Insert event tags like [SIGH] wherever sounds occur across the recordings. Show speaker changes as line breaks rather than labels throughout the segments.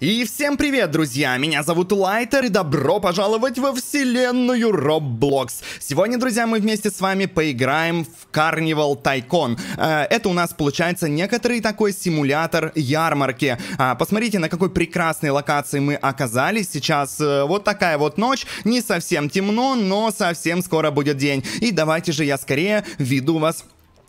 И всем привет, друзья! Меня зовут Лайтер и добро пожаловать во вселенную Roblox. Сегодня, друзья, мы вместе с вами поиграем в Carnival Tycoon. Э, это у нас получается некоторый такой симулятор ярмарки. А, посмотрите, на какой прекрасной локации мы оказались. Сейчас э, вот такая вот ночь. Не совсем темно, но совсем скоро будет день. И давайте же я скорее веду вас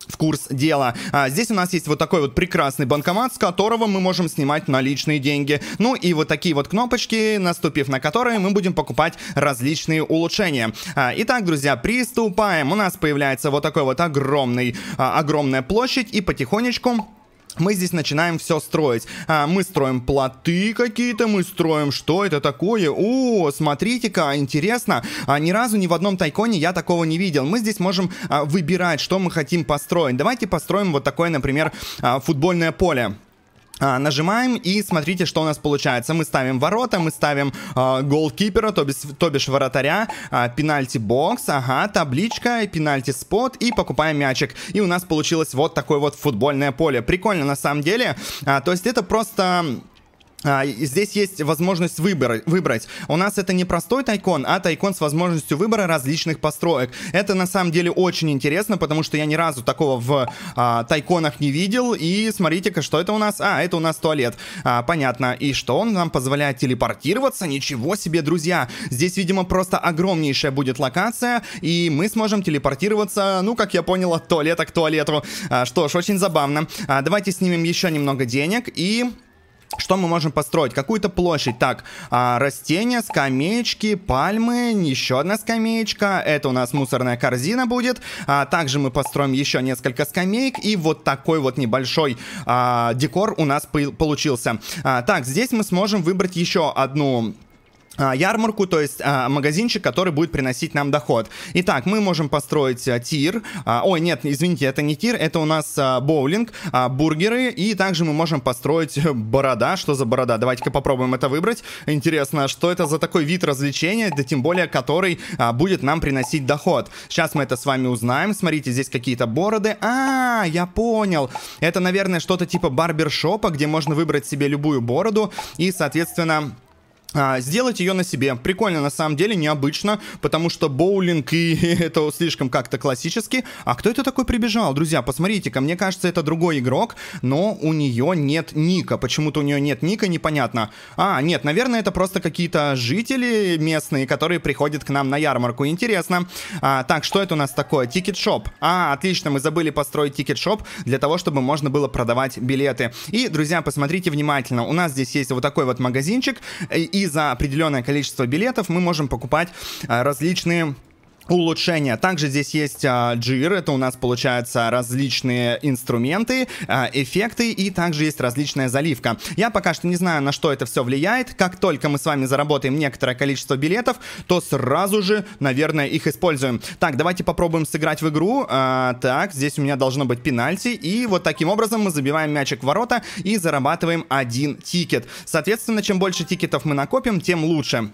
в курс дела. А, здесь у нас есть вот такой вот прекрасный банкомат, с которого мы можем снимать наличные деньги. Ну и вот такие вот кнопочки, наступив на которые, мы будем покупать различные улучшения. А, итак, друзья, приступаем. У нас появляется вот такой вот огромный, а, огромная площадь и потихонечку мы здесь начинаем все строить. А, мы строим плоты какие-то, мы строим... Что это такое? О, смотрите-ка, интересно. А, ни разу ни в одном тайконе я такого не видел. Мы здесь можем а, выбирать, что мы хотим построить. Давайте построим вот такое, например, а, футбольное поле. А, нажимаем и смотрите, что у нас получается. Мы ставим ворота, мы ставим э, голкипера, то бишь, то бишь вратаря, э, пенальти бокс, ага, табличка, пенальти спот и покупаем мячик. И у нас получилось вот такое вот футбольное поле. Прикольно на самом деле. А, то есть это просто а, здесь есть возможность выбора, выбрать. У нас это не простой тайкон, а тайкон с возможностью выбора различных построек. Это на самом деле очень интересно, потому что я ни разу такого в а, тайконах не видел. И смотрите-ка, что это у нас? А, это у нас туалет. А, понятно. И что он нам позволяет телепортироваться? Ничего себе, друзья! Здесь, видимо, просто огромнейшая будет локация, и мы сможем телепортироваться, ну, как я понял, от туалета к туалету. А, что ж, очень забавно. А, давайте снимем еще немного денег и... Что мы можем построить? Какую-то площадь. Так, а, растения, скамеечки, пальмы, еще одна скамеечка. Это у нас мусорная корзина будет. А, также мы построим еще несколько скамеек. И вот такой вот небольшой а, декор у нас получился. А, так, здесь мы сможем выбрать еще одну а, ярмарку, то есть а, магазинчик, который будет приносить нам доход. Итак, мы можем построить а, тир. Ой, нет, извините, это не тир, это у нас боулинг, бургеры, и также мы можем построить э, борода. Что за борода? Давайте-ка попробуем это выбрать. Интересно, что это за такой вид развлечения, да тем более, который будет нам приносить доход. Сейчас мы это с вами узнаем. Смотрите, здесь какие-то бороды. А, я понял. Это, наверное, что-то типа барбершопа, где можно выбрать себе любую бороду и, соответственно, а, сделать ее на себе. Прикольно, на самом деле, необычно, потому что боулинг и [LAUGHS] это слишком как-то классически. А кто это такой прибежал? Друзья, посмотрите-ка, мне кажется, это другой игрок, но у нее нет ника. Почему-то у нее нет ника, непонятно. А, нет, наверное, это просто какие-то жители местные, которые приходят к нам на ярмарку. Интересно. А, так, что это у нас такое? Тикет-шоп. А, отлично, мы забыли построить тикет-шоп для того, чтобы можно было продавать билеты. И, друзья, посмотрите внимательно. У нас здесь есть вот такой вот магазинчик, и и за определенное количество билетов мы можем покупать а, различные улучшения. Также здесь есть а, джир, это у нас получаются различные инструменты, а, эффекты и также есть различная заливка. Я пока что не знаю, на что это все влияет. Как только мы с вами заработаем некоторое количество билетов, то сразу же, наверное, их используем. Так, давайте попробуем сыграть в игру. А, так, здесь у меня должно быть пенальти и вот таким образом мы забиваем мячик в ворота и зарабатываем один тикет. Соответственно, чем больше тикетов мы накопим, тем лучше.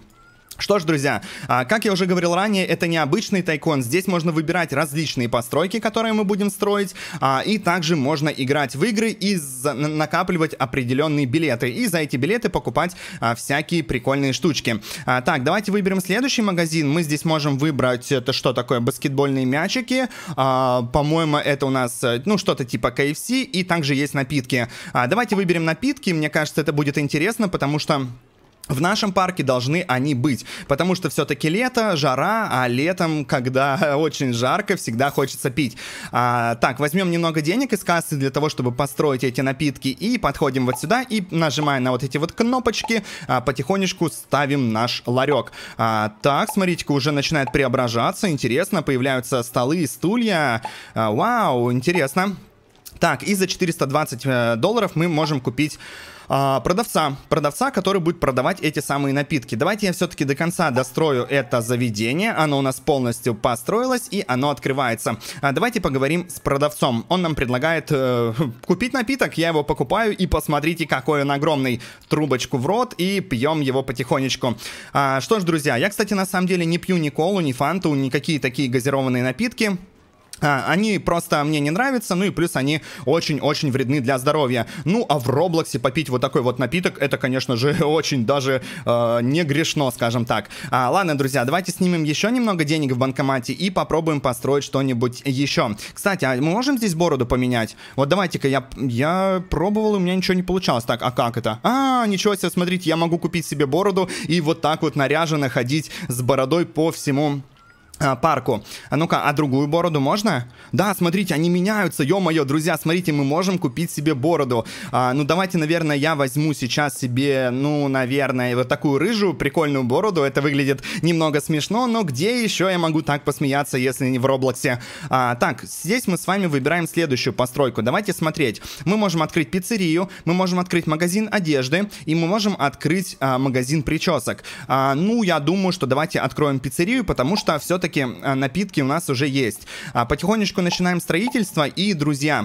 Что ж, друзья, а, как я уже говорил ранее, это необычный тайкон. Здесь можно выбирать различные постройки, которые мы будем строить, а, и также можно играть в игры и накапливать определенные билеты, и за эти билеты покупать а, всякие прикольные штучки. Так, давайте выберем следующий магазин. Мы здесь можем выбрать, это что такое, баскетбольные мячики. По-моему, это у нас, э, ну, что-то типа KFC, и также есть напитки. Давайте выберем напитки, мне кажется, это будет интересно, потому что... В нашем парке должны они быть, потому что все-таки лето, жара, а летом, когда [LAUGHS] очень жарко, всегда хочется пить. А, так, возьмем немного денег из кассы для того, чтобы построить эти напитки, и подходим вот сюда, и нажимая на вот эти вот кнопочки, а, потихонечку ставим наш ларек. А, так, смотрите-ка, уже начинает преображаться, интересно, появляются столы и стулья. А, вау, интересно. Так, и за 420 э, долларов мы можем купить а, продавца, продавца, который будет продавать эти самые напитки. Давайте я все-таки до конца дострою это заведение, оно у нас полностью построилось и оно открывается. А, давайте поговорим с продавцом. Он нам предлагает э, [LAUGHS] купить напиток, я его покупаю и посмотрите, какой он огромный. Трубочку в рот и пьем его потихонечку. А, что ж, друзья, я, кстати, на самом деле не пью ни колу, ни фанту, ни какие такие газированные напитки. А, они просто мне не нравятся, ну и плюс они очень-очень вредны для здоровья. Ну, а в Роблоксе попить вот такой вот напиток, это, конечно же, [LAUGHS] очень даже э, не грешно, скажем так. А, ладно, друзья, давайте снимем еще немного денег в банкомате и попробуем построить что-нибудь еще. Кстати, а мы можем здесь бороду поменять? Вот давайте-ка, я, я пробовал, у меня ничего не получалось. Так, а как это? А, ничего себе, смотрите, я могу купить себе бороду и вот так вот наряженно ходить с бородой по всему Э, парку. А ну-ка, а другую бороду можно? Да, смотрите, они меняются, ё-моё, друзья, смотрите, мы можем купить себе бороду. А, ну, давайте, наверное, я возьму сейчас себе, ну, наверное, вот такую рыжую прикольную бороду. Это выглядит немного смешно, но где еще я могу так посмеяться, если не в Роблоксе? А, так, здесь мы с вами выбираем следующую постройку. Давайте смотреть. Мы можем открыть пиццерию, мы можем открыть магазин одежды, и мы можем открыть а, магазин причесок. А, ну, я думаю, что давайте откроем пиццерию, потому что все-таки все-таки э, напитки у нас уже есть. А, потихонечку начинаем строительство. И, друзья,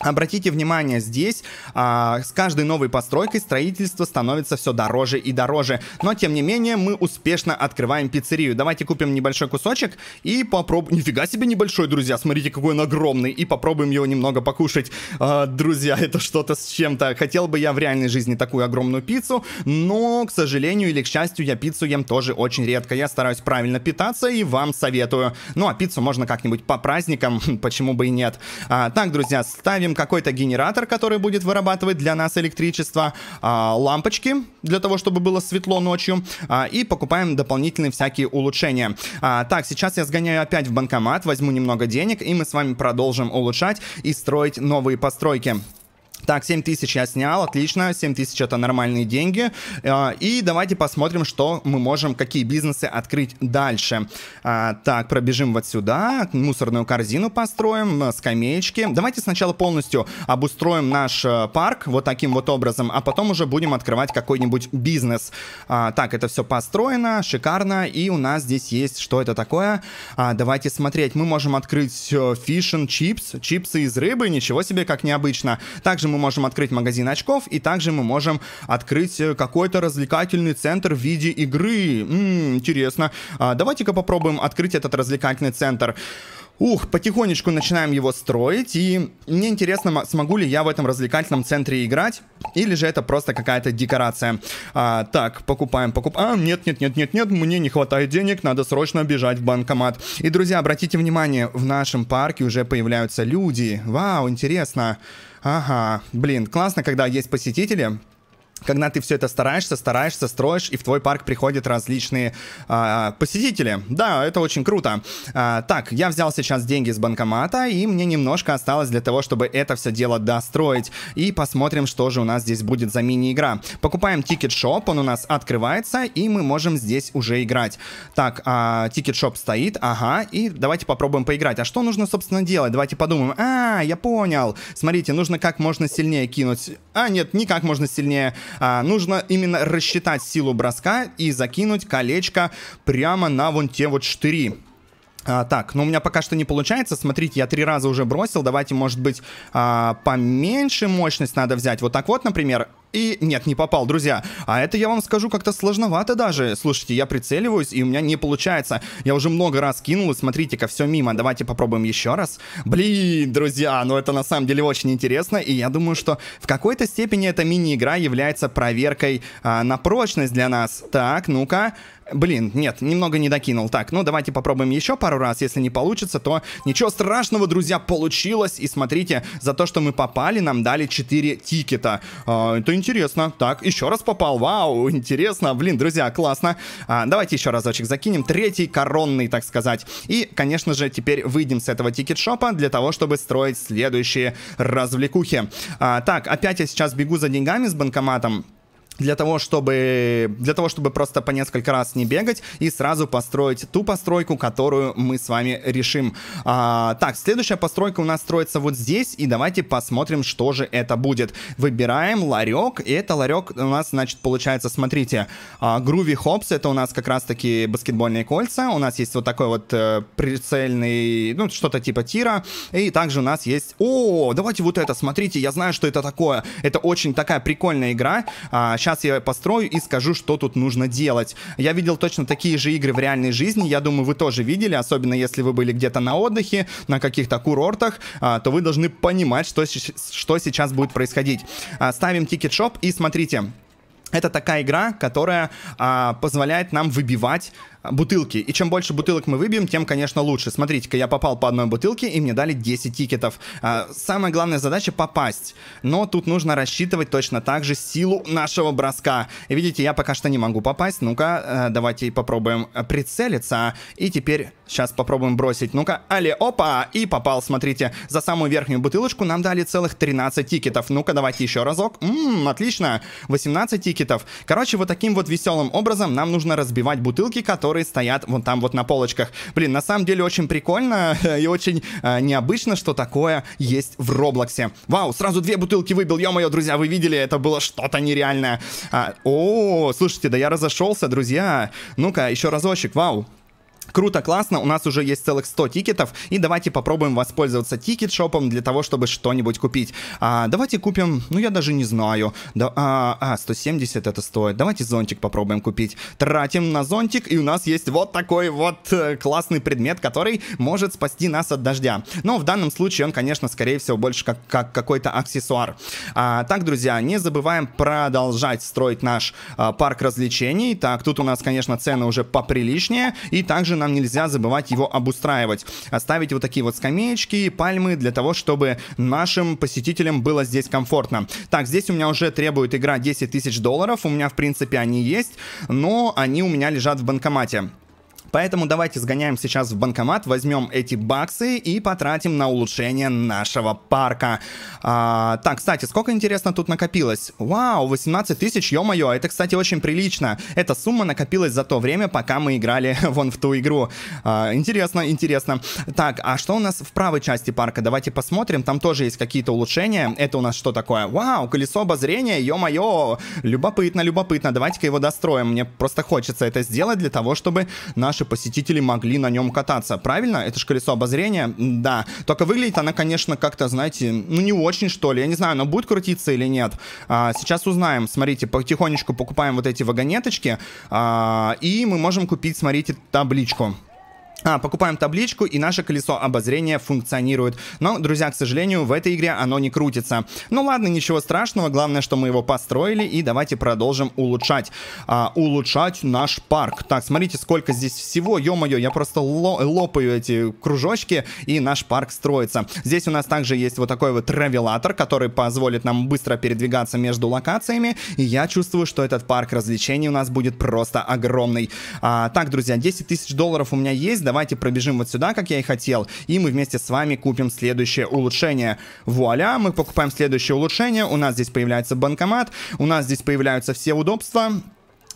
Обратите внимание, здесь а, с каждой новой постройкой строительство становится все дороже и дороже. Но, тем не менее, мы успешно открываем пиццерию. Давайте купим небольшой кусочек и попробуем... Нифига себе небольшой, друзья, смотрите, какой он огромный. И попробуем его немного покушать. А, друзья, это что-то с чем-то. Хотел бы я в реальной жизни такую огромную пиццу, но, к сожалению или к счастью, я пиццу ем тоже очень редко. Я стараюсь правильно питаться и вам советую. Ну, а пиццу можно как-нибудь по праздникам, [LAUGHS] почему бы и нет. А, так, друзья, ставим установим какой-то генератор, который будет вырабатывать для нас электричество, а, лампочки для того, чтобы было светло ночью, а, и покупаем дополнительные всякие улучшения. А, так, сейчас я сгоняю опять в банкомат, возьму немного денег, и мы с вами продолжим улучшать и строить новые постройки. Так, 7 тысяч я снял, отлично, 7 тысяч это нормальные деньги. Э, и давайте посмотрим, что мы можем, какие бизнесы открыть дальше. Э, так, пробежим вот сюда, мусорную корзину построим, э, скамеечки. Давайте сначала полностью обустроим наш парк вот таким вот образом, а потом уже будем открывать какой-нибудь бизнес. Так, это все построено, шикарно, и у нас здесь есть, что это такое? Давайте смотреть, мы можем открыть фишн чипс, чипсы из рыбы, ничего себе, как необычно. Также мы можем открыть магазин очков, и также мы можем открыть э, какой-то развлекательный центр в виде игры. м интересно. А, давайте-ка попробуем открыть этот развлекательный центр. Ух, потихонечку начинаем его строить, и мне интересно, смогу ли я в этом развлекательном центре играть, или же это просто какая-то декорация. А, так, покупаем, покупаем. А, нет, нет, нет, нет, нет, мне не хватает денег, надо срочно бежать в банкомат. И, друзья, обратите внимание, в нашем парке уже появляются люди. Вау, интересно. Интересно. Ага, блин, классно, когда есть посетители, когда ты все это стараешься, стараешься, строишь, и в твой парк приходят различные э, посетители. Да, это очень круто. Э, так, я взял сейчас деньги с банкомата, и мне немножко осталось для того, чтобы это все дело достроить. И посмотрим, что же у нас здесь будет за мини-игра. Покупаем тикет-шоп, он у нас открывается, и мы можем здесь уже играть. Так, тикет-шоп а, стоит, ага, и давайте попробуем поиграть. А что нужно, собственно, делать? Давайте подумаем. А, я понял. Смотрите, нужно как можно сильнее кинуть. А, нет, не как можно сильнее а, нужно именно рассчитать силу броска и закинуть колечко прямо на вон те вот штыри. А, так, ну у меня пока что не получается. Смотрите, я три раза уже бросил. Давайте, может быть, а, поменьше мощность надо взять. Вот так вот, например. И нет, не попал, друзья. А это, я вам скажу, как-то сложновато даже. Слушайте, я прицеливаюсь, и у меня не получается. Я уже много раз кинул, и смотрите-ка, все мимо. Давайте попробуем еще раз. Блин, друзья, ну это на самом деле очень интересно. И я думаю, что в какой-то степени эта мини-игра является проверкой а, на прочность для нас. Так, ну-ка. Блин, нет, немного не докинул. Так, ну давайте попробуем еще пару раз. Если не получится, то ничего страшного, друзья, получилось. И смотрите, за то, что мы попали, нам дали 4 тикета. А, это интересно. Так, еще раз попал. Вау, интересно. Блин, друзья, классно. А, давайте еще разочек закинем. Третий коронный, так сказать. И, конечно же, теперь выйдем с этого тикет-шопа для того, чтобы строить следующие развлекухи. А, так, опять я сейчас бегу за деньгами с банкоматом для того, чтобы, для того, чтобы просто по несколько раз не бегать и сразу построить ту постройку, которую мы с вами решим. А, так, следующая постройка у нас строится вот здесь, и давайте посмотрим, что же это будет. Выбираем ларек, и это ларек у нас, значит, получается, смотрите, груви а, хопс, это у нас как раз-таки баскетбольные кольца, у нас есть вот такой вот э, прицельный, ну, что-то типа тира, и также у нас есть... О, давайте вот это, смотрите, я знаю, что это такое, это очень такая прикольная игра, а, сейчас я построю и скажу, что тут нужно делать. Я видел точно такие же игры в реальной жизни, я думаю, вы тоже видели, особенно если вы были где-то на отдыхе, на каких-то курортах, а, то вы должны понимать, что, что сейчас будет происходить. А, ставим тикет-шоп и смотрите, это такая игра, которая а, позволяет нам выбивать бутылки. И чем больше бутылок мы выбьем, тем, конечно, лучше. Смотрите-ка, я попал по одной бутылке, и мне дали 10 тикетов. А, самая главная задача — попасть. Но тут нужно рассчитывать точно так же силу нашего броска. И видите, я пока что не могу попасть. Ну-ка, э, давайте попробуем э, прицелиться. И теперь, сейчас попробуем бросить. Ну-ка, али, опа! И попал, смотрите. За самую верхнюю бутылочку нам дали целых 13 тикетов. Ну-ка, давайте еще разок. Ммм, отлично! 18 тикетов. Короче, вот таким вот веселым образом нам нужно разбивать бутылки, которые которые стоят вон там вот на полочках. Блин, на самом деле очень прикольно [LAUGHS] и очень э, необычно, что такое есть в Роблоксе. Вау, сразу две бутылки выбил, ё-моё, друзья, вы видели, это было что-то нереальное. А, о, слушайте, да я разошелся, друзья. Ну-ка, еще разочек, вау. Круто, классно, у нас уже есть целых 100 тикетов, и давайте попробуем воспользоваться тикет-шопом для того, чтобы что-нибудь купить. А, давайте купим, ну я даже не знаю, да, а, а, 170 это стоит, давайте зонтик попробуем купить. Тратим на зонтик, и у нас есть вот такой вот э, классный предмет, который может спасти нас от дождя. Но в данном случае он, конечно, скорее всего, больше как, как какой-то аксессуар. А, так, друзья, не забываем продолжать строить наш а, парк развлечений. Так, тут у нас, конечно, цены уже поприличнее, и также также нам нельзя забывать его обустраивать. Оставить вот такие вот скамеечки, и пальмы для того, чтобы нашим посетителям было здесь комфортно. Так, здесь у меня уже требует игра 10 тысяч долларов. У меня, в принципе, они есть, но они у меня лежат в банкомате. Поэтому давайте сгоняем сейчас в банкомат, возьмем эти баксы и потратим на улучшение нашего парка. А, так, кстати, сколько, интересно, тут накопилось? Вау, 18 тысяч, ё-моё, это, кстати, очень прилично. Эта сумма накопилась за то время, пока мы играли [LAUGHS] вон в ту игру. А, интересно, интересно. Так, а что у нас в правой части парка? Давайте посмотрим, там тоже есть какие-то улучшения. Это у нас что такое? Вау, колесо обозрения, ё-моё, любопытно, любопытно. Давайте-ка его достроим, мне просто хочется это сделать для того, чтобы наши наши посетители могли на нем кататься. Правильно? Это же колесо обозрения? Да. Только выглядит она, конечно, как-то, знаете, ну не очень, что ли. Я не знаю, она будет крутиться или нет. А, сейчас узнаем. Смотрите, потихонечку покупаем вот эти вагонеточки. А, и мы можем купить, смотрите, табличку. А, покупаем табличку, и наше колесо обозрения функционирует. Но, друзья, к сожалению, в этой игре оно не крутится. Ну ладно, ничего страшного, главное, что мы его построили, и давайте продолжим улучшать. А, улучшать наш парк. Так, смотрите, сколько здесь всего, ё-моё, я просто лопаю эти кружочки, и наш парк строится. Здесь у нас также есть вот такой вот травелатор, который позволит нам быстро передвигаться между локациями, и я чувствую, что этот парк развлечений у нас будет просто огромный. А, так, друзья, 10 тысяч долларов у меня есть, давайте давайте пробежим вот сюда, как я и хотел, и мы вместе с вами купим следующее улучшение. Вуаля, мы покупаем следующее улучшение, у нас здесь появляется банкомат, у нас здесь появляются все удобства,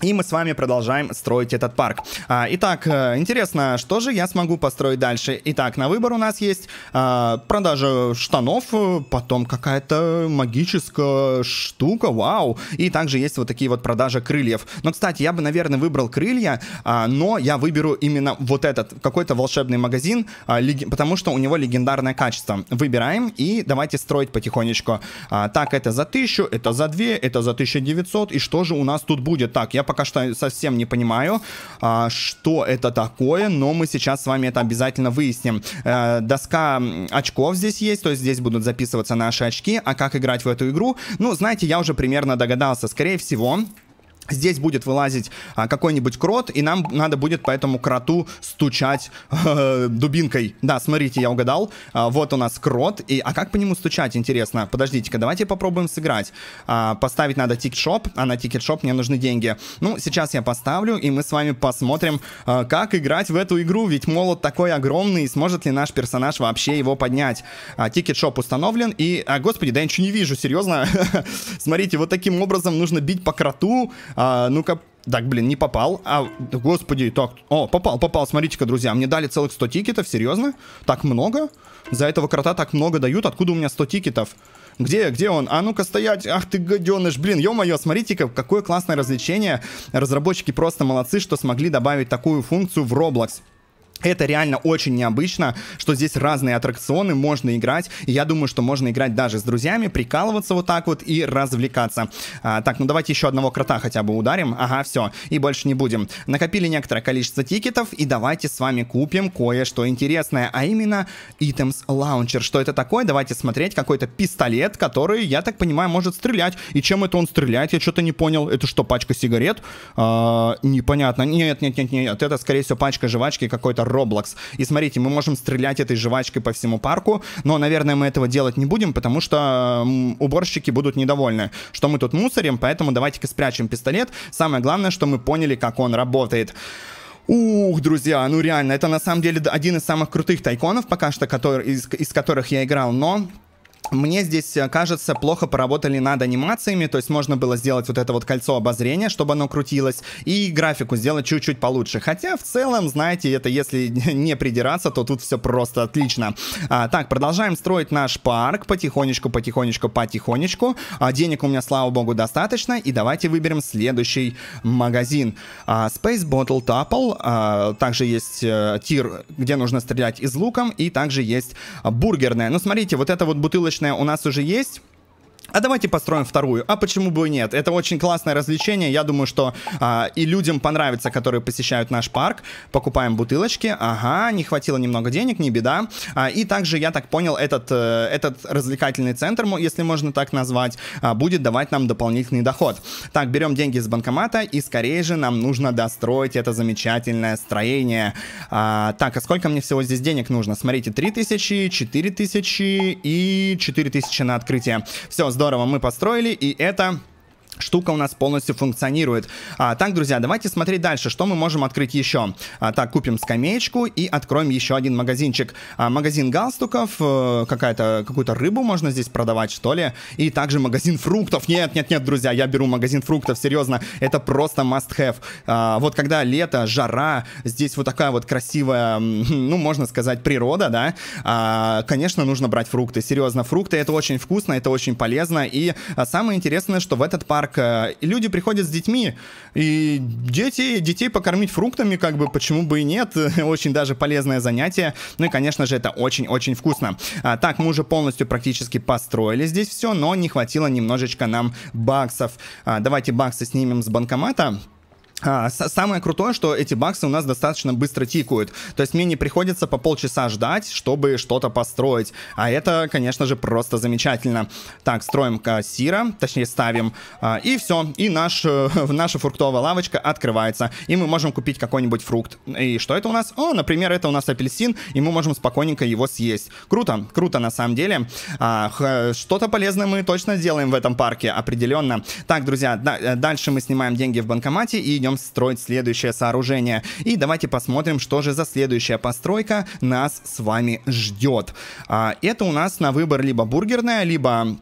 и мы с вами продолжаем строить этот парк. А, итак, э, интересно, что же я смогу построить дальше? Итак, на выбор у нас есть а, продажа штанов, э, потом какая-то магическая штука, вау. И также есть вот такие вот продажи крыльев. Но, кстати, я бы, наверное, выбрал крылья, а, но я выберу именно вот этот, какой-то волшебный магазин, а, лег... потому что у него легендарное качество. Выбираем и давайте строить потихонечку. А, так, это за 1000, это за 2, это за 1900. И что же у нас тут будет? Так, я пока что совсем не понимаю, а, что это такое, но мы сейчас с вами это обязательно выясним. Э, доска очков здесь есть, то есть здесь будут записываться наши очки, а как играть в эту игру, ну, знаете, я уже примерно догадался, скорее всего... Здесь будет вылазить а, какой-нибудь крот, и нам надо будет по этому кроту стучать э, дубинкой. Да, смотрите, я угадал. А, вот у нас крот. И, а как по нему стучать, интересно? Подождите-ка, давайте попробуем сыграть. А, поставить надо тикет-шоп, а на тикет-шоп мне нужны деньги. Ну, сейчас я поставлю, и мы с вами посмотрим, как играть в эту игру. Ведь молот такой огромный, и сможет ли наш персонаж вообще его поднять. А, тикет-шоп установлен, и... господи, да я ничего не вижу, серьезно. [LAUGHS] Смотрите, вот таким образом нужно бить по кроту а, ну-ка, так, блин, не попал. А, господи, так. О, попал, попал. Смотрите-ка, друзья, мне дали целых 100 тикетов, серьезно? Так много? За этого крота так много дают. Откуда у меня 100 тикетов? Где, где он? А ну-ка стоять, ах ты гаденыш, блин, ё-моё, смотрите-ка, какое классное развлечение. Разработчики просто молодцы, что смогли добавить такую функцию в Roblox. Это реально очень необычно, что здесь разные аттракционы, можно играть. И я думаю, что можно играть даже с друзьями, прикалываться вот так вот и развлекаться. А, так, ну давайте еще одного крота хотя бы ударим. Ага, все, и больше не будем. Накопили некоторое количество тикетов, и давайте с вами купим кое-что интересное, а именно Items Launcher. Что это такое? Давайте смотреть. Какой-то пистолет, который, я так понимаю, может стрелять. И чем это он стреляет? Я что-то не понял. Это что, пачка сигарет? А, непонятно. Нет, нет, нет, нет. Это, скорее всего, пачка жвачки какой-то Roblox. И смотрите, мы можем стрелять этой жвачкой по всему парку, но, наверное, мы этого делать не будем, потому что уборщики будут недовольны, что мы тут мусорим, поэтому давайте-ка спрячем пистолет. Самое главное, что мы поняли, как он работает. Ух, друзья, ну реально, это на самом деле один из самых крутых тайконов пока что, который, из, из которых я играл, но мне здесь, э, кажется, плохо поработали над анимациями, то есть можно было сделать вот это вот кольцо обозрения, чтобы оно крутилось, и графику сделать чуть-чуть получше. Хотя, в целом, знаете, это если [LAUGHS] не придираться, то тут все просто отлично. А, так, продолжаем строить наш парк потихонечку, потихонечку, потихонечку. А, денег у меня, слава богу, достаточно, и давайте выберем следующий магазин. А, Space Bottle Tuple, а, также есть а, тир, где нужно стрелять из луком, и также есть а, бургерная. Ну, смотрите, вот эта вот бутылочка Яблочная у нас уже есть. А давайте построим вторую. А почему бы и нет? Это очень классное развлечение. Я думаю, что а, и людям понравится, которые посещают наш парк. Покупаем бутылочки. Ага, не хватило немного денег, не беда. А, и также, я так понял, этот, э, этот развлекательный центр, если можно так назвать, а, будет давать нам дополнительный доход. Так, берем деньги с банкомата и скорее же нам нужно достроить это замечательное строение. А, так, а сколько мне всего здесь денег нужно? Смотрите, 3000, 4000 и 4000 на открытие. Все, здорово мы построили, и это штука у нас полностью функционирует. А, так, друзья, давайте смотреть дальше, что мы можем открыть еще. А, так, купим скамеечку и откроем еще один магазинчик. А, магазин галстуков, э, какая-то, какую-то рыбу можно здесь продавать, что ли. И также магазин фруктов. Нет, нет, нет, друзья, я беру магазин фруктов, серьезно, это просто must-have. А, вот когда лето, жара, здесь вот такая вот красивая, ну, можно сказать, природа, да, а, конечно, нужно брать фрукты. Серьезно, фрукты это очень вкусно, это очень полезно. И а, самое интересное, что в этот парк парка, э, люди приходят с детьми, и дети, детей покормить фруктами, как бы, почему бы и нет, [LAUGHS] очень даже полезное занятие, ну и, конечно же, это очень-очень вкусно. А, так, мы уже полностью практически построили здесь все, но не хватило немножечко нам баксов. А, давайте баксы снимем с банкомата. А, самое крутое, что эти баксы у нас достаточно быстро тикают. То есть мне не приходится по полчаса ждать, чтобы что-то построить. А это, конечно же, просто замечательно. Так, строим кассира, точнее ставим. А, и все. И наш, э, [LAUGHS] наша фруктовая лавочка открывается. И мы можем купить какой-нибудь фрукт. И что это у нас? О, например, это у нас апельсин. И мы можем спокойненько его съесть. Круто, круто на самом деле. А, что-то полезное мы точно сделаем в этом парке, определенно. Так, друзья, э, дальше мы снимаем деньги в банкомате и идем пойдем строить следующее сооружение. И давайте посмотрим, что же за следующая постройка нас с вами ждет. А, это у нас на выбор либо бургерная, либо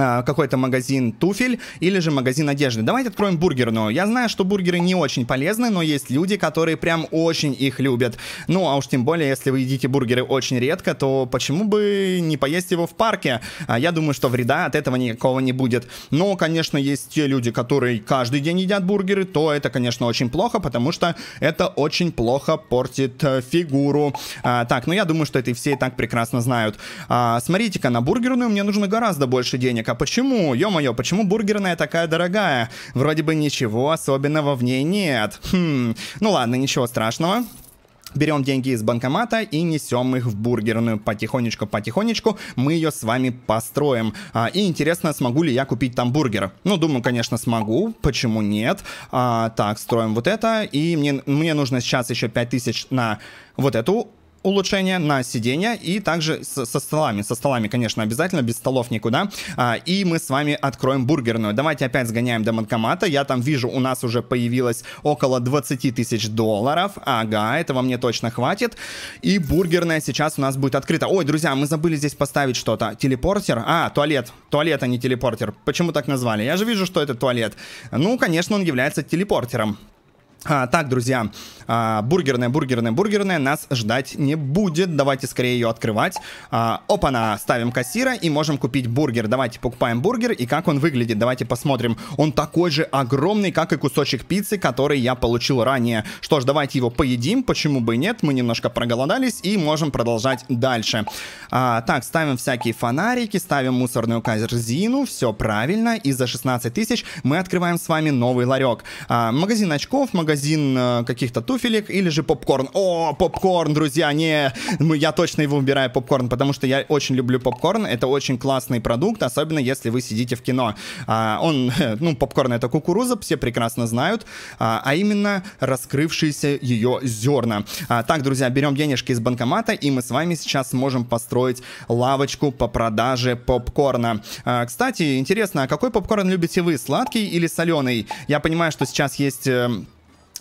а, какой-то магазин туфель или же магазин одежды. Давайте откроем бургерную. Я знаю, что бургеры не очень полезны, но есть люди, которые прям очень их любят. Ну, а уж тем более, если вы едите бургеры очень редко, то почему бы не поесть его в парке? А, я думаю, что вреда от этого никакого не будет. Но, конечно, есть те люди, которые каждый день едят бургеры, то это, конечно, очень плохо, потому что это очень плохо портит э, фигуру. А, так, ну я думаю, что это и все и так прекрасно знают. Смотрите-ка, на бургерную мне нужно гораздо больше денег а почему, ё-моё, почему бургерная такая дорогая? Вроде бы ничего особенного в ней нет. Хм, ну ладно, ничего страшного. Берем деньги из банкомата и несем их в бургерную потихонечку-потихонечку. Мы ее с вами построим. А, и интересно, смогу ли я купить там бургер? Ну, думаю, конечно, смогу. Почему нет? А, так, строим вот это. И мне, мне нужно сейчас еще 5000 на вот эту улучшения на сиденья и также со, со столами. Со столами, конечно, обязательно, без столов никуда. А, и мы с вами откроем бургерную. Давайте опять сгоняем до банкомата. Я там вижу, у нас уже появилось около 20 тысяч долларов. Ага, этого мне точно хватит. И бургерная сейчас у нас будет открыта. Ой, друзья, мы забыли здесь поставить что-то. Телепортер? А, туалет. Туалет, а не телепортер. Почему так назвали? Я же вижу, что это туалет. Ну, конечно, он является телепортером. А, так, друзья, а, бургерная, бургерная, бургерная нас ждать не будет. Давайте скорее ее открывать. А, Опа-на, ставим кассира и можем купить бургер. Давайте покупаем бургер и как он выглядит. Давайте посмотрим. Он такой же огромный, как и кусочек пиццы, который я получил ранее. Что ж, давайте его поедим, почему бы и нет. Мы немножко проголодались и можем продолжать дальше. А, так, ставим всякие фонарики, ставим мусорную корзину. Все правильно. И за 16 тысяч мы открываем с вами новый ларек. А, магазин очков, магазин магазин э, каких-то туфелек или же попкорн. О, попкорн, друзья, не, мы, я точно его выбираю, попкорн, потому что я очень люблю попкорн, это очень классный продукт, особенно если вы сидите в кино. А, он, [LAUGHS] ну, попкорн это кукуруза, все прекрасно знают, а, а именно раскрывшиеся ее зерна. А, так, друзья, берем денежки из банкомата, и мы с вами сейчас сможем построить лавочку по продаже попкорна. А, кстати, интересно, а какой попкорн любите вы, сладкий или соленый? Я понимаю, что сейчас есть... Эм,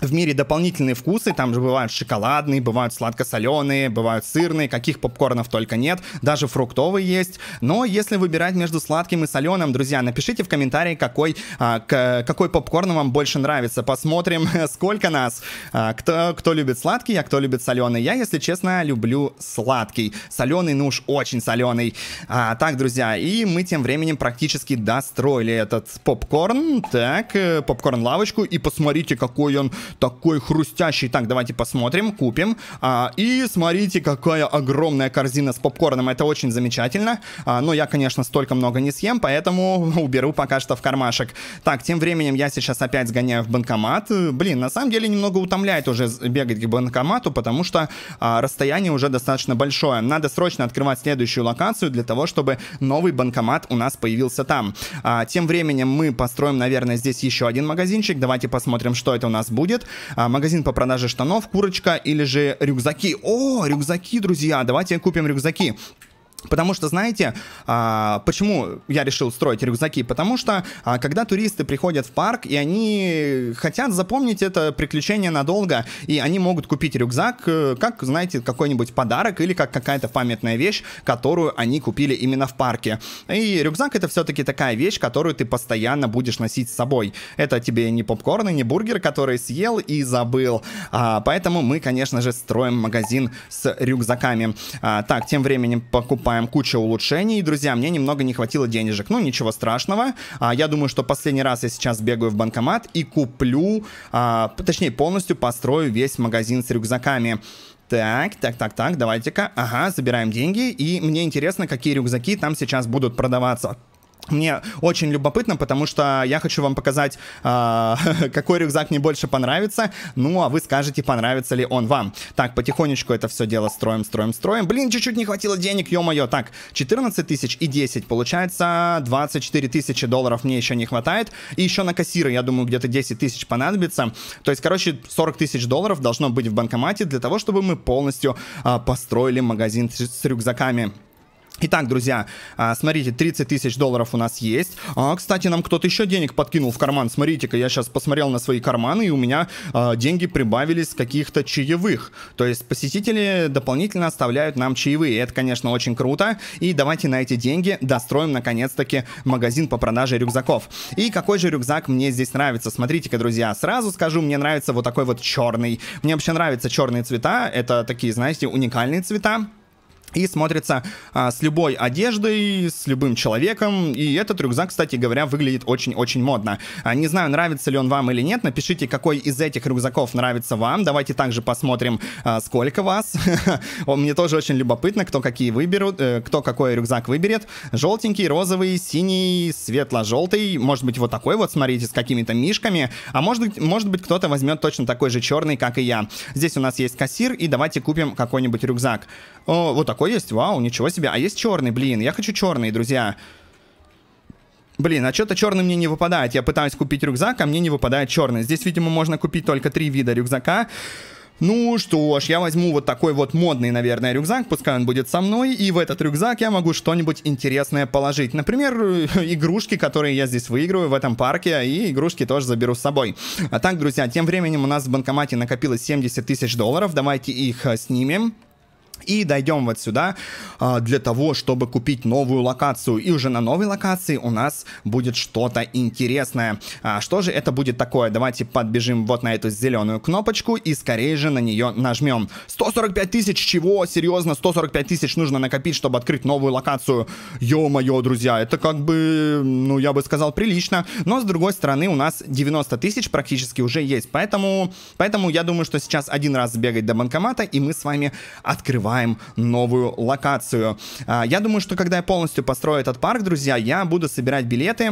в мире дополнительные вкусы, там же бывают шоколадные, бывают сладко-соленые, бывают сырные, каких попкорнов только нет, даже фруктовые есть. Но если выбирать между сладким и соленым, друзья, напишите в комментарии, какой, а, к, какой попкорн вам больше нравится. Посмотрим, [LAUGHS] сколько нас, а, кто, кто любит сладкий, а кто любит соленый. Я, если честно, люблю сладкий. Соленый, ну уж очень соленый. А, так, друзья, и мы тем временем практически достроили этот попкорн. Так, э, попкорн-лавочку, и посмотрите, какой он такой хрустящий. Так, давайте посмотрим, купим. А, и смотрите, какая огромная корзина с попкорном. Это очень замечательно. А, но я, конечно, столько много не съем, поэтому [LAUGHS] уберу пока что в кармашек. Так, тем временем я сейчас опять сгоняю в банкомат. Блин, на самом деле немного утомляет уже бегать к банкомату, потому что а, расстояние уже достаточно большое. Надо срочно открывать следующую локацию для того, чтобы новый банкомат у нас появился там. А, тем временем мы построим, наверное, здесь еще один магазинчик. Давайте посмотрим, что это у нас будет будет. А, магазин по продаже штанов, курочка или же рюкзаки. О, рюкзаки, друзья, давайте купим рюкзаки. Потому что, знаете, а, почему я решил строить рюкзаки? Потому что, а, когда туристы приходят в парк, и они хотят запомнить это приключение надолго, и они могут купить рюкзак э, как, знаете, какой-нибудь подарок или как какая-то памятная вещь, которую они купили именно в парке. И рюкзак это все-таки такая вещь, которую ты постоянно будешь носить с собой. Это тебе не попкорн не бургер, который съел и забыл. А, поэтому мы, конечно же, строим магазин с рюкзаками. Так, тем временем покупаем покупаем кучу улучшений. Друзья, мне немного не хватило денежек. Ну, ничего страшного. А, я думаю, что последний раз я сейчас бегаю в банкомат и куплю, а, точнее, полностью построю весь магазин с рюкзаками. Так, так, так, так, давайте-ка. Ага, забираем деньги. И мне интересно, какие рюкзаки там сейчас будут продаваться. Мне очень любопытно, потому что я хочу вам показать, э, [LAUGHS] какой рюкзак мне больше понравится. Ну, а вы скажете, понравится ли он вам. Так, потихонечку это все дело строим, строим, строим. Блин, чуть-чуть не хватило денег, ё-моё. Так, 14 тысяч и 10. Получается, 24 тысячи долларов мне еще не хватает. И еще на кассиры, я думаю, где-то 10 тысяч понадобится. То есть, короче, 40 тысяч долларов должно быть в банкомате для того, чтобы мы полностью э, построили магазин с рюкзаками. Итак, друзья, а, смотрите, 30 тысяч долларов у нас есть. А, кстати, нам кто-то еще денег подкинул в карман. Смотрите-ка, я сейчас посмотрел на свои карманы, и у меня а, деньги прибавились каких-то чаевых. То есть посетители дополнительно оставляют нам чаевые. Это, конечно, очень круто. И давайте на эти деньги достроим, наконец-таки, магазин по продаже рюкзаков. И какой же рюкзак мне здесь нравится? Смотрите-ка, друзья, сразу скажу, мне нравится вот такой вот черный. Мне вообще нравятся черные цвета. Это такие, знаете, уникальные цвета и смотрится а, с любой одеждой, с любым человеком. И этот рюкзак, кстати говоря, выглядит очень-очень модно. А, не знаю, нравится ли он вам или нет. Напишите, какой из этих рюкзаков нравится вам. Давайте также посмотрим, а, сколько вас. [LAUGHS] Мне тоже очень любопытно, кто какие выберут, э, кто какой рюкзак выберет. Желтенький, розовый, синий, светло-желтый. Может быть, вот такой вот, смотрите, с какими-то мишками. А может быть, может быть, кто-то возьмет точно такой же черный, как и я. Здесь у нас есть кассир, и давайте купим какой-нибудь рюкзак. О, вот такой есть, вау, ничего себе. А есть черный, блин, я хочу черный, друзья. Блин, а что-то черный мне не выпадает. Я пытаюсь купить рюкзак, а мне не выпадает черный. Здесь, видимо, можно купить только три вида рюкзака. Ну что ж, я возьму вот такой вот модный, наверное, рюкзак, пускай он будет со мной, и в этот рюкзак я могу что-нибудь интересное положить. Например, [LAUGHS] игрушки, которые я здесь выигрываю в этом парке, и игрушки тоже заберу с собой. А так, друзья, тем временем у нас в банкомате накопилось 70 тысяч долларов, давайте их э, снимем и дойдем вот сюда а, для того, чтобы купить новую локацию. И уже на новой локации у нас будет что-то интересное. А, что же это будет такое? Давайте подбежим вот на эту зеленую кнопочку и скорее же на нее нажмем. 145 тысяч, чего? Серьезно, 145 тысяч нужно накопить, чтобы открыть новую локацию. Ё-моё, друзья, это как бы, ну, я бы сказал, прилично. Но, с другой стороны, у нас 90 тысяч практически уже есть. Поэтому, поэтому я думаю, что сейчас один раз бегать до банкомата, и мы с вами открываем открываем новую локацию. А, я думаю, что когда я полностью построю этот парк, друзья, я буду собирать билеты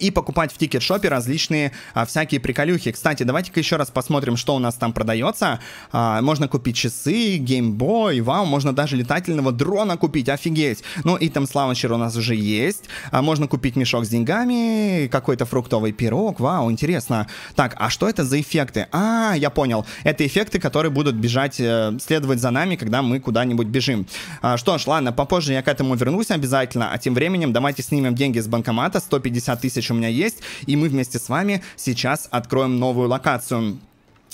и покупать в тикет-шопе различные а, всякие приколюхи. Кстати, давайте-ка еще раз посмотрим, что у нас там продается. А, можно купить часы, геймбой, вау, можно даже летательного дрона купить, офигеть. Ну и там слаунчер у нас уже есть. А, можно купить мешок с деньгами, какой-то фруктовый пирог, вау, интересно. Так, а что это за эффекты? А, я понял, это эффекты, которые будут бежать, э, следовать за нами, когда мы куда-нибудь бежим. А, что ж, ладно, попозже я к этому вернусь обязательно, а тем временем давайте снимем деньги с банкомата, 150 тысяч у меня есть. И мы вместе с вами сейчас откроем новую локацию.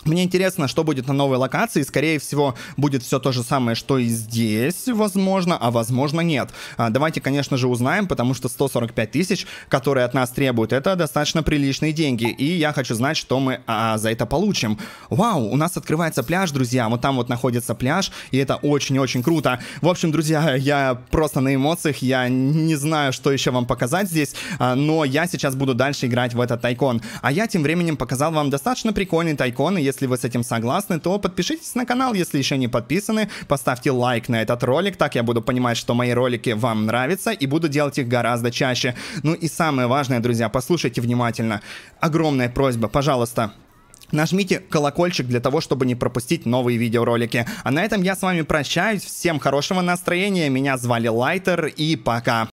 Мне интересно, что будет на новой локации. Скорее всего, будет все то же самое, что и здесь, возможно, а возможно нет. А, давайте, конечно же, узнаем, потому что 145 тысяч, которые от нас требуют, это достаточно приличные деньги. И я хочу знать, что мы а, за это получим. Вау, у нас открывается пляж, друзья. Вот там вот находится пляж, и это очень-очень круто. В общем, друзья, я просто на эмоциях. Я не знаю, что еще вам показать здесь, а, но я сейчас буду дальше играть в этот тайкон. А я тем временем показал вам достаточно прикольный тайкон, если если вы с этим согласны, то подпишитесь на канал, если еще не подписаны. Поставьте лайк на этот ролик, так я буду понимать, что мои ролики вам нравятся и буду делать их гораздо чаще. Ну и самое важное, друзья, послушайте внимательно. Огромная просьба, пожалуйста, Нажмите колокольчик для того, чтобы не пропустить новые видеоролики. А на этом я с вами прощаюсь. Всем хорошего настроения. Меня звали Лайтер и пока.